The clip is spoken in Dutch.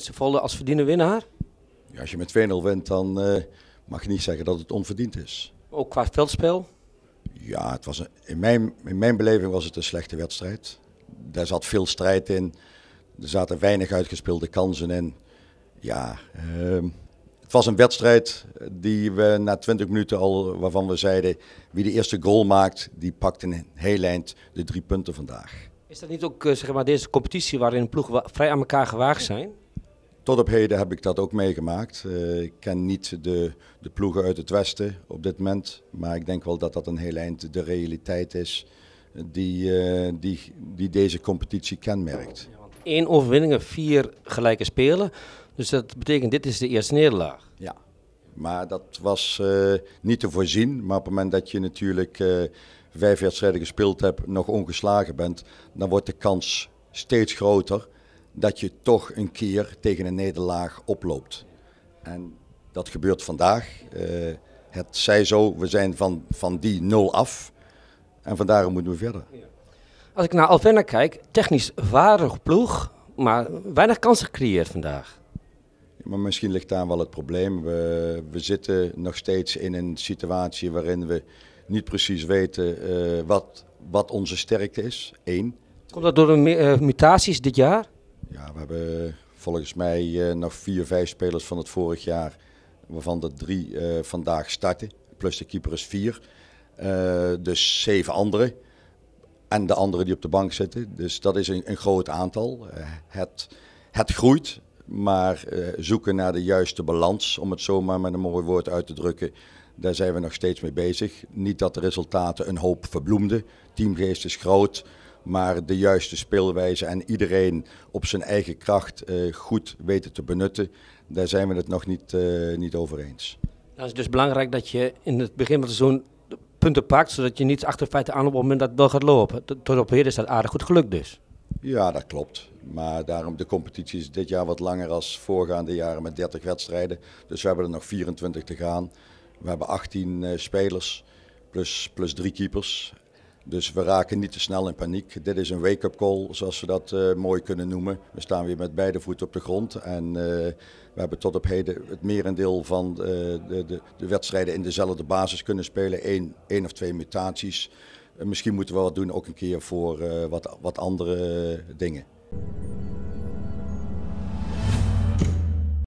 Ze vallen als verdiende winnaar? Ja, als je met 2-0 wint, dan eh, mag je niet zeggen dat het onverdiend is. Ook qua veldspel? Ja, het was een, in, mijn, in mijn beleving was het een slechte wedstrijd. Daar zat veel strijd in. Er zaten weinig uitgespeelde kansen in. Ja, ehm, het was een wedstrijd die we na 20 minuten al, waarvan we zeiden, wie de eerste goal maakt, die pakt in heel eind de drie punten vandaag. Is dat niet ook eh, zeg maar, deze competitie waarin ploegen vrij aan elkaar gewaagd zijn? tot op heden heb ik dat ook meegemaakt. Eh, ik ken niet de, de ploegen uit het westen op dit moment, maar ik denk wel dat dat een heel eind de realiteit is die, eh, die, die deze competitie kenmerkt. Eén overwinning en vier gelijke spelen. Dus dat betekent, dit is de eerste nederlaag. Ja, maar dat was eh, niet te voorzien. Maar op het moment dat je natuurlijk vijf wedstrijden gespeeld hebt, nog ongeslagen bent, dan wordt de kans steeds groter dat je toch een keer tegen een nederlaag oploopt. En dat gebeurt vandaag. Eh, het zij zo, we zijn van, van die nul af. En vandaar moeten we verder. Als ik naar Alvena kijk, technisch vaardig ploeg, maar weinig kansen gecreëerd vandaag. maar misschien ligt daar wel het probleem. We, we zitten nog steeds in een situatie waarin we niet precies weten eh, wat, wat onze sterkte is. Eén. Komt dat door de eh, mutaties dit jaar? Ja, we hebben volgens mij eh, nog vier, vijf spelers van het vorig jaar, waarvan er drie eh, vandaag starten. Plus de keeper is vier. Eh, dus zeven anderen. En de anderen die op de bank zitten. Dus dat is een, een groot aantal. het, het groeit, maar zoeken naar de juiste balans, om het zomaar met een mooi woord uit te drukken, daar zijn we nog steeds mee bezig. Niet dat de resultaten een hoop verbloemden. Teamgeest is groot maar de juiste speelwijze en iedereen op zijn eigen kracht eh, goed weten te benutten, daar zijn we het nog niet, eh, niet over eens. Dat is dus belangrijk dat je in het begin van het seizoen punten pakt, zodat je niet achter feiten aan op het moment dat het wel gaat lopen. Tot op heden is dat aardig goed gelukt dus. Ja, dat klopt. Maar daarom de competitie is dit jaar wat langer als voorgaande jaren met 30 wedstrijden. Dus we hebben er nog 24 te gaan. We hebben 18 eh, spelers plus, plus drie keepers. Dus we raken niet te snel in paniek. Dit is een wake-up call, zoals we dat eh, mooi kunnen noemen. We staan weer met beide voeten op de grond. En eh, we hebben tot op heden het merendeel van eh, de, de, de, wedstrijden in dezelfde basis kunnen spelen. Eén één of twee mutaties. misschien moeten we wat doen ook een keer voor wat, wat andere dingen.